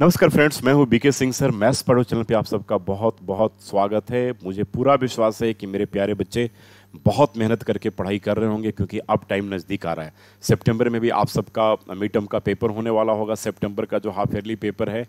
नमस्कार फ्रेंड्स मैं हूं बीके सिंह सर मैथ्स पढ़ो चैनल पे आप सबका बहुत बहुत स्वागत है मुझे पूरा विश्वास है कि मेरे प्यारे बच्चे बहुत मेहनत करके पढ़ाई कर रहे होंगे क्योंकि अब टाइम नज़दीक आ रहा है सितंबर में भी आप सबका मिड टर्म का पेपर होने वाला होगा सितंबर का जो हाफ ईयरली पेपर है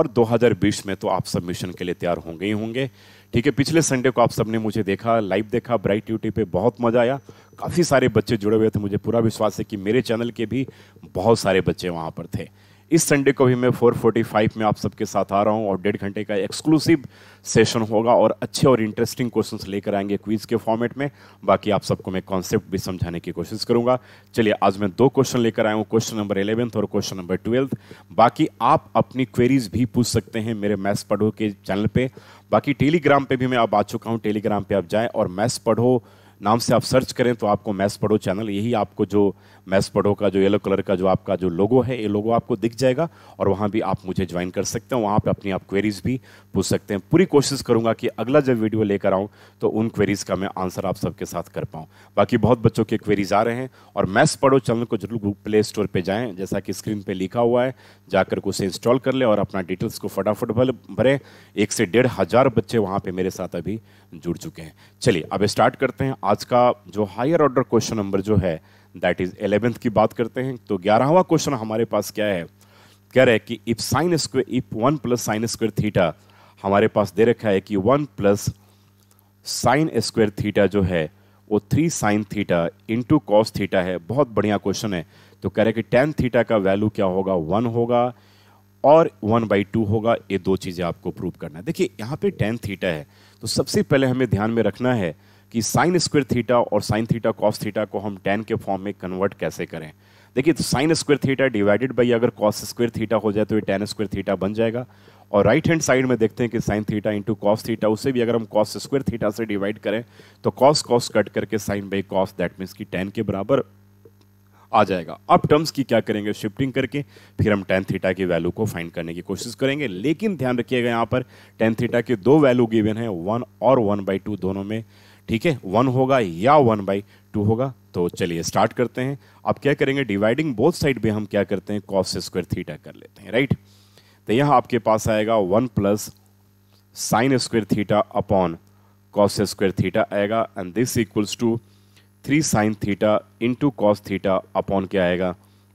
और 2020 में तो आप सबमिशन के लिए तैयार होंगे ही होंगे ठीक है पिछले संडे को आप सबने मुझे देखा लाइव देखा ब्राइट ड्यूटी पे बहुत मज़ा आया काफ़ी सारे बच्चे जुड़े हुए थे मुझे पूरा विश्वास है कि मेरे चैनल के भी बहुत सारे बच्चे वहाँ पर थे इस संडे को भी मैं 4:45 में आप सबके साथ आ रहा हूँ और डेढ़ घंटे का एक्सक्लूसिव सेशन होगा और अच्छे और इंटरेस्टिंग क्वेश्चंस लेकर आएंगे क्वीज़ के फॉर्मेट में बाकी आप सबको मैं कॉन्सेप्ट भी समझाने की कोशिश करूँगा चलिए आज मैं दो क्वेश्चन लेकर आया हूँ क्वेश्चन नंबर एलेवेंथ और क्वेश्चन नंबर ट्वेल्थ बाकी आप अपनी क्वेरीज भी पूछ सकते हैं मेरे मैथ्स पढ़ो के चैनल पर बाकी टेलीग्राम पर भी मैं अब आ चुका हूँ टेलीग्राम पर आप जाएँ और मैथ्स पढ़ो नाम से आप सर्च करें तो आपको मैथ्स पढ़ो चैनल यही आपको जो मैथ्स पढ़ो का जो येलो कलर का जो आपका जो लोगो है ये लोगो आपको दिख जाएगा और वहाँ भी आप मुझे ज्वाइन कर सकते हैं वहाँ पर अपनी आप क्वेरीज भी पूछ सकते हैं पूरी कोशिश करूँगा कि अगला जब वीडियो लेकर आऊँ तो उन क्वेरीज़ का मैं आंसर आप सबके साथ कर पाऊँ बाकी बहुत बच्चों के क्वेरीज आ रहे हैं और मैथ्स पढ़ो चैनल को जरूर प्ले स्टोर पर जाएँ जैसा कि स्क्रीन पर लिखा हुआ है जाकर उसे इंस्टॉल कर लें और अपना डिटेल्स को फटाफट भरें एक से डेढ़ हज़ार बच्चे वहाँ पर मेरे साथ अभी जुड़ चुके हैं चलिए अब स्टार्ट करते हैं आज का जो हायर ऑर्डर क्वेश्चन नंबर जो है दैट इज एलेवेंथ की बात करते हैं तो ग्यारहवा क्वेश्चन हमारे पास क्या है कह रहे हैं कि if sine square if one plus sine square theta हमारे पास दे रखा है कि one plus sine square theta जो है वो three sine theta into cos theta है बहुत बढ़िया क्वेश्चन है तो कह रहे हैं कि टेन थीटा का वैल्यू क्या होगा वन होगा और वन बाई टू होगा ये दो चीज़ें आपको प्रूव करना है देखिए यहाँ पे टेन थीटा है तो सबसे पहले हमें ध्यान में रखना है कि साइन स्क्वेयर थीटा और साइन थीटा कॉस थीटा को हम टेन के फॉर्म में कन्वर्ट कैसे करें देखिए तो sine square theta divided by अगर कॉस स्क्वेयर थीटा हो जाए तो ये टेन स्क्वेयर थीटा बन जाएगा और राइट हैंड साइड में देखते हैं कि sine theta into cos theta उसे भी अगर हम कॉस स्क्वेयर थीटा से डिवाइड करें तो कॉस कॉस कट करके sine by cos that means की टेन के बराबर आ जाएगा अब टर्म्स की क्या करेंगे शिफ्टिंग करके फिर हम टेन थीटा की वैल्यू को फाइंड करने की कोशिश करेंगे लेकिन ध्यान रखिएगा यहाँ पर टेन थीटा के दो वैल्यू गिवन है वन और वन बाई टू दोनों में ठीक है वन होगा या वन बाई टू होगा तो चलिए स्टार्ट करते हैं अब क्या करेंगे डिवाइडिंग बोथ साइड पे हम क्या करते हैं कॉस स्क्वायर थीटा कर लेते हैं राइट तो यहाँ आपके पास आएगा one plus sine square theta upon cos square theta आएगा and this equals to three sine theta into cos theta upon क्या आएगा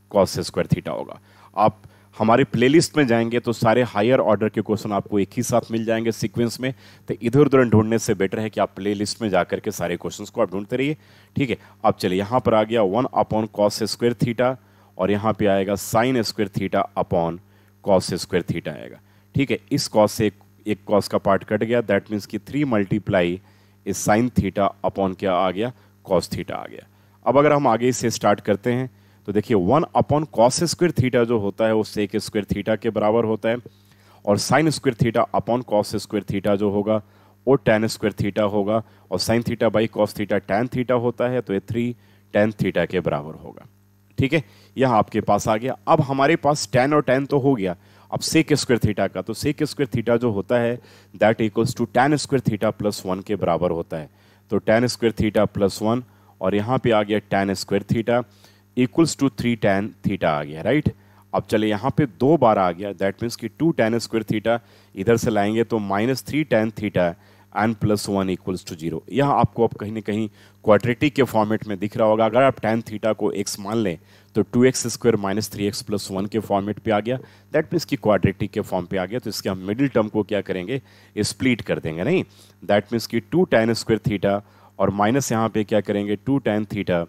कॉस स्क्वायर थीटा होगा आप हमारे प्लेलिस्ट में जाएंगे तो सारे हायर ऑर्डर के क्वेश्चन आपको एक ही साथ मिल जाएंगे सीक्वेंस में तो इधर उधर ढूंढने से बेटर है कि आप प्लेलिस्ट में जाकर के सारे क्वेश्चंस को आप ढूंढते रहिए ठीक है अब चलिए यहाँ पर आ गया one upon cos square theta और यहाँ पे आएगा sine square theta upon cos square theta आएगा ठीक है इस कॉस से एक कॉस का पार्ट कट गया दैट मीन्स कि थ्री मल्टीप्लाई इस साइन थीटा अपॉन क्या आ गया कॉस थीटा आ गया अब अगर हम आगे इसे स्टार्ट करते हैं तो देखिए one upon cos square theta जो होता है वो सेक स्क्वेयर थीटा के बराबर होता है और sine square theta upon cos square theta जो होगा वो टेन स्क्वेयर थीटा होगा और sine theta by cos theta tan theta होता है तो ये थ्री टेन थीटा के बराबर होगा ठीक है यह आपके पास आ गया अब हमारे पास टेन और टेन तो हो गया अब सेक स्क्वेयर थीटा का तो सेक स्क्वेयर थीटा जो होता है that equals to tan square theta plus one के बराबर होता है तो tan square theta plus one और यहाँ पे आ गया tan square theta equals to three tan theta आ गया राइट अब चले यहाँ पे दो बार आ गया दैट मीन्स कि टू टेन स्क्वेयर थीटा इधर से लाएंगे तो minus three tan theta and plus one equals to zero यह आपको अब कहीं ना कहीं क्वाड्रेटिक के फॉर्मेट में दिख रहा होगा अगर आप टेन थीटा को एक्स मान लें तो two x square minus three x plus one के फॉर्मेट पे आ गया दैट मीन्स कि क्वाड्रेटिक के फॉर्म पे आ गया तो इसके हम मिडिल टर्म को क्या करेंगे स्प्लिट कर देंगे नहीं दैट मीन्स कि टू टेन स्क्वेयर थीटा और माइनस यहाँ पे क्या करेंगे टू टेन थीटा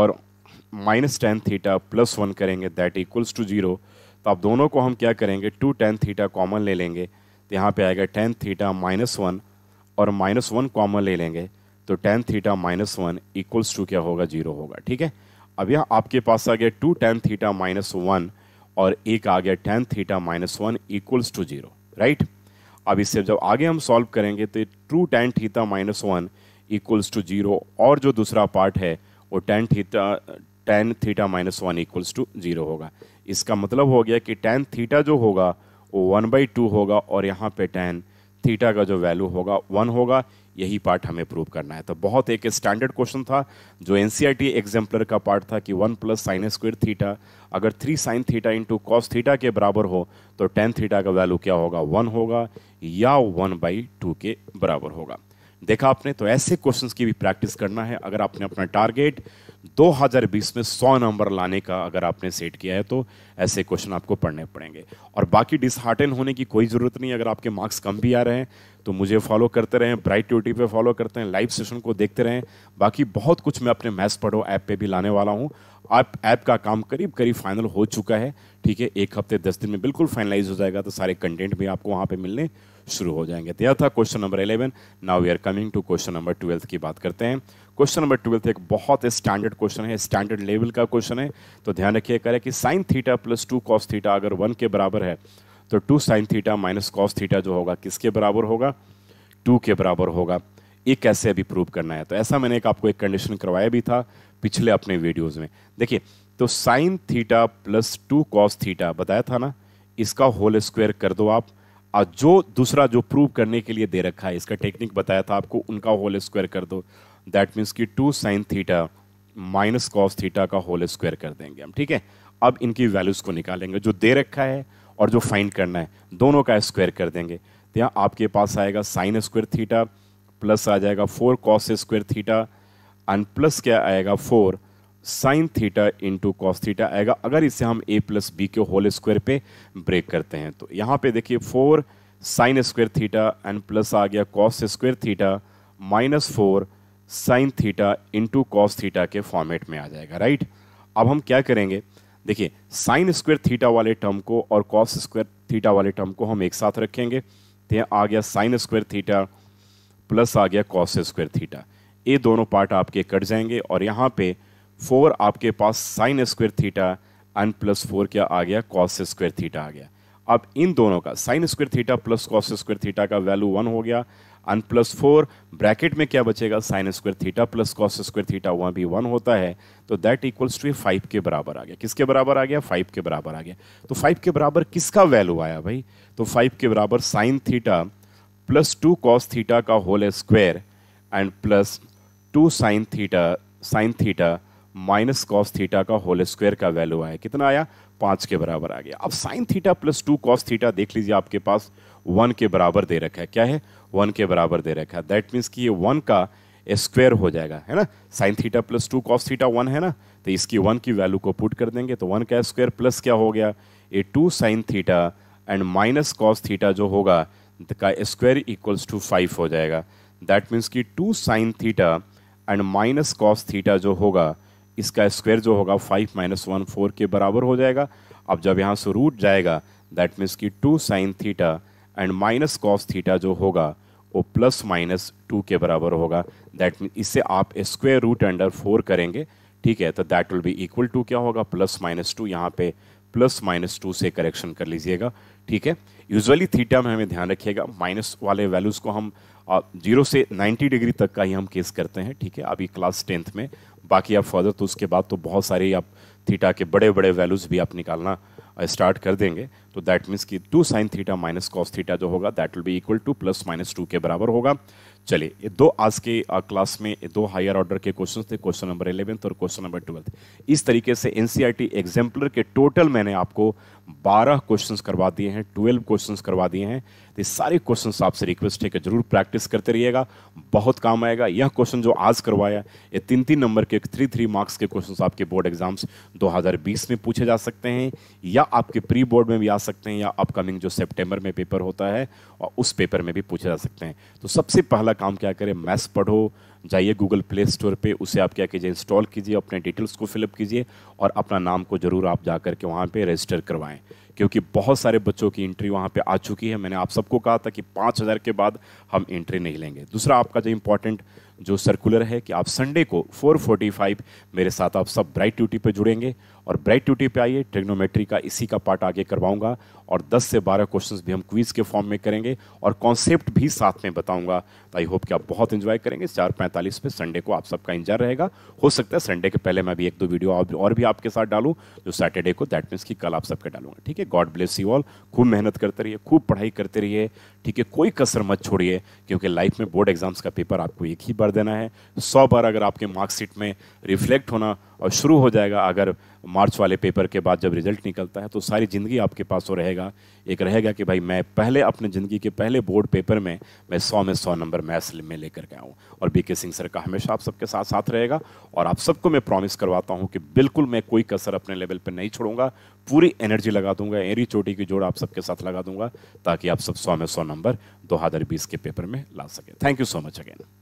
और minus tan theta plus one करेंगे दैट इक्वल्स टू जीरो तो आप दोनों को हम क्या करेंगे टू टेन थीटा कॉमन ले लेंगे तो यहाँ पे आएगा टेन थीटा माइनस वन और माइनस वन कॉमन ले लेंगे तो tan theta minus one equals to क्या होगा जीरो होगा ठीक है अब यहाँ आपके पास आ गया two tan theta minus one और एक आ गया tan theta minus one equals to zero right अब इससे जब आगे हम सॉल्व करेंगे तो two tan theta minus one equals to zero और जो दूसरा पार्ट है वो tan theta tan theta minus one equals to zero होगा इसका मतलब हो गया कि टेन थीटा जो होगा वो वन बाई टू होगा और यहाँ पे टेन थीटा का जो वैल्यू होगा वन होगा यही पार्ट हमें प्रूव करना है तो बहुत एक स्टैंडर्ड क्वेश्चन था जो एन सी एग्जाम्पलर का पार्ट था कि one plus sine square theta अगर three sine theta into cos theta के बराबर हो तो टेन थीटा का वैल्यू क्या होगा वन होगा या वन बाई टू के बराबर होगा देखा आपने तो ऐसे क्वेश्चंस की भी प्रैक्टिस करना है अगर आपने अपना टारगेट 2020 में 100 नंबर लाने का अगर आपने सेट किया है तो ऐसे क्वेश्चन आपको पढ़ने पड़ेंगे और बाकी डिसहार्टन होने की कोई ज़रूरत नहीं अगर आपके मार्क्स कम भी आ रहे हैं तो मुझे फॉलो करते रहें ब्राइट ट्यूटी पे फॉलो करते हैं लाइव सेशन को देखते रहें बाकी बहुत कुछ मैं अपने मैथ्स पढ़ो ऐप पे भी लाने वाला हूँ आप ऐप का काम करीब करीब फाइनल हो चुका है ठीक है एक हफ्ते दस दिन में बिल्कुल फाइनलाइज हो जाएगा तो सारे कंटेंट भी आपको वहाँ पे मिलने शुरू हो जाएंगे तो यह था question number eleven now we are coming to question number twelfth की बात करते हैं क्वेश्चन नंबर ट्वेल्थ एक बहुत स्टैंडर्ड क्वेश्चन है स्टैंडर्ड लेवल का क्वेश्चन है तो ध्यान रखिए करें कि sine theta plus two cos theta अगर वन के बराबर है तो two sine theta minus cos theta जो होगा किसके बराबर होगा टू के बराबर होगा ये कैसे अभी प्रूव करना है तो ऐसा मैंने एक आपको एक कंडीशन करवाया भी था पिछले अपने वीडियोस में देखिए तो sine theta plus two cos theta बताया था ना इसका होल स्क्वायर कर दो आप और जो दूसरा जो प्रूव करने के लिए दे रखा है इसका टेक्निक बताया था आपको उनका होल स्क्वायर कर दो दैट मीन्स कि two sine theta minus cos theta का होल स्क्वायर कर देंगे हम ठीक है अब इनकी वैल्यूज़ को निकालेंगे जो दे रखा है और जो फाइंड करना है दोनों का स्क्वायर कर देंगे तो यहाँ आपके पास आएगा साइन स्क्वायर थीटा प्लस आ जाएगा four cos square theta and plus क्या आएगा four sine theta into cos theta आएगा अगर इसे हम ए प्लस बी के होल स्क्वायर पे ब्रेक करते हैं तो यहाँ पे देखिए four sine square theta and plus आ गया cos square theta minus four sine theta into cos theta के फॉर्मेट में आ जाएगा राइट अब हम क्या करेंगे देखिए साइन स्क्वेयर थीटा वाले टर्म को और कॉस स्क्वेयर थीटा वाले टर्म को हम एक साथ रखेंगे तो आ गया साइन स्क्वेयर थीटा प्लस आ गया कॉस स्क्वायर थीटा ये दोनों पार्ट आपके कट जाएंगे और यहाँ पे फोर आपके पास sine square theta and plus four क्या आ गया कॉस स्क्वायर थीटा आ गया अब इन दोनों का sine square theta plus cos square theta का वैल्यू वन हो गया एंड प्लस फोर ब्रैकेट में क्या बचेगा sine square theta plus cos square theta वहाँ भी वन होता है तो दैट इक्वल्स टू फाइव के बराबर आ गया किसके बराबर आ गया फाइव के बराबर आ गया तो फाइव के बराबर किसका वैल्यू आया भाई तो फाइव के बराबर sine theta plus two cos theta का whole square and plus two sine theta sine theta minus cos theta का होल स्क्वायर का वैल्यू आया कितना आया पाँच के बराबर आ गया अब sine theta plus two cos theta देख लीजिए आपके पास वन के बराबर दे रखा है क्या है वन के बराबर दे रखा है दैट मीन्स कि ये वन का स्क्वायर हो जाएगा है ना sine theta plus two cos theta one है ना तो इसकी वन की वैल्यू को पुट कर देंगे तो वन का स्क्वायर प्लस क्या हो गया ये two sine theta and minus cos theta जो होगा का स्क्वायर इक्वल्स टू फाइव हो जाएगा दैट मीन्स कि two sine theta and minus cos theta जो होगा इसका स्क्वायर जो होगा फाइव माइनस वन फोर के बराबर हो जाएगा अब जब यहाँ से रूट जाएगा दैट मीन्स कि two sine theta and minus cos theta जो होगा वो प्लस माइनस टू के बराबर होगा दैट मीन इससे आप स्क्वायर रूट अंडर फोर करेंगे ठीक है तो that will be equal to क्या होगा प्लस माइनस टू यहाँ पे प्लस माइनस टू से करेक्शन कर लीजिएगा ठीक है यूजुअली थीटा में हमें ध्यान रखिएगा माइनस वाले वैल्यूज़ को हम जीरो से नाइन्टी डिग्री तक का ही हम केस करते हैं ठीक है अभी क्लास टेंथ में बाकी आप फर्दर तो उसके बाद तो बहुत सारे आप थीटा के बड़े बड़े वैल्यूज़ भी आप निकालना स्टार्ट कर देंगे तो दैट मीन्स कि two sine theta minus cos theta जो होगा that will be equal to plus minus two के बराबर होगा चलिए ये दो आज के क्लास में दो हायर ऑर्डर के क्वेश्चन थे क्वेश्चन नंबर एलेवेंथ और क्वेश्चन नंबर ट्वेल्थ इस तरीके से एन एग्जाम्पलर e के टोटल मैंने आपको बारह क्वेश्चन करवा दिए हैं ट्वेल्व क्वेश्चन करवा दिए हैं तो सारे क्वेश्चन आपसे रिक्वेस्ट है कि जरूर प्रैक्टिस करते रहिएगा बहुत काम आएगा यह क्वेश्चन जो आज करवाया ये तीन तीन नंबर के थ्री थ्री मार्क्स के क्वेश्चन आपके बोर्ड एग्जाम्स बीस में पूछे जा सकते हैं या आपके प्री बोर्ड में भी आ सकते हैं या अपकमिंग जो सेप्टेम्बर में पेपर होता है और उस पेपर में भी पूछे जा सकते हैं तो सबसे पहला काम क्या करें मैथ्स पढ़ो जाइए गूगल प्ले स्टोर पे उसे आप क्या कीजिए इंस्टॉल कीजिए अपने डिटेल्स को फिलअप कीजिए और अपना नाम को ज़रूर आप जा करके वहाँ पे रजिस्टर करवाएं क्योंकि बहुत सारे बच्चों की एंट्री वहाँ पे आ चुकी है मैंने आप सबको कहा था कि पाँच हज़ार के बाद हम एंट्री नहीं लेंगे दूसरा आपका जो इम्पोर्टेंट जो सर्कुलर है कि आप संडे को 4:45 मेरे साथ आप सब ब्राइट ड्यूटी पे जुड़ेंगे और ब्राइट ड्यूटी पे आइए ट्रिग्नोमेट्री का इसी का पार्ट आगे करवाऊंगा और 10 से 12 क्वेश्चंस भी हम क्विज के फॉर्म में करेंगे और कॉन्सेप्ट भी साथ में बताऊंगा तो आई होप कि आप बहुत इन्जॉय करेंगे चार पैंतालीस पे संडे को आप सबका इंजॉय रहेगा हो सकता है संडे के पहले मैं भी एक दो वीडियो और भी आपके साथ डालूँ जो सैटरडे को दैट मीन्स कि कल आप सबके डालूंगा ठीक है गॉड ब्लेस यू ऑल खूब मेहनत करते रहिए खूब पढ़ाई करते रहिए ठीक है कोई कसर मत छोड़िए क्योंकि लाइफ में बोर्ड एग्जाम्स का पेपर आपको एक ही बार कर देना है सौ बार अगर आपके मार्कशीट में रिफ्लेक्ट होना और शुरू हो जाएगा अगर मार्च वाले पेपर के बाद जब रिजल्ट निकलता है तो सारी ज़िंदगी आपके पास वो रहेगा एक रहेगा कि भाई मैं पहले अपने ज़िंदगी के पहले बोर्ड पेपर में मैं सौ में सौ नंबर मैथ्स में लेकर के आऊँ और बी के सिंह सर का हमेशा आप सबके साथ साथ रहेगा और आप सबको मैं प्रॉमिस करवाता हूँ कि बिल्कुल मैं कोई कसर अपने लेवल पर नहीं छोड़ूंगा पूरी एनर्जी लगा दूंगा एरी चोटी की जोड़ आप सबके साथ लगा दूंगा ताकि आप सब सौ में सौ नंबर दो के पेपर में ला सकें thank you so much again